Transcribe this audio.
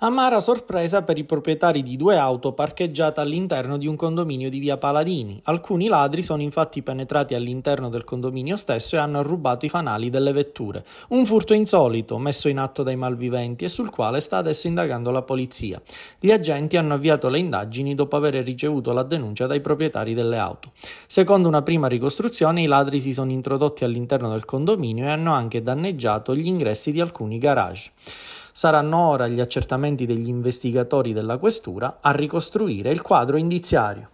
Amara sorpresa per i proprietari di due auto parcheggiate all'interno di un condominio di via Paladini. Alcuni ladri sono infatti penetrati all'interno del condominio stesso e hanno rubato i fanali delle vetture. Un furto insolito messo in atto dai malviventi e sul quale sta adesso indagando la polizia. Gli agenti hanno avviato le indagini dopo aver ricevuto la denuncia dai proprietari delle auto. Secondo una prima ricostruzione, i ladri si sono introdotti all'interno del condominio e hanno anche danneggiato gli ingressi di alcuni garage. Saranno ora gli accertamenti degli investigatori della questura a ricostruire il quadro indiziario.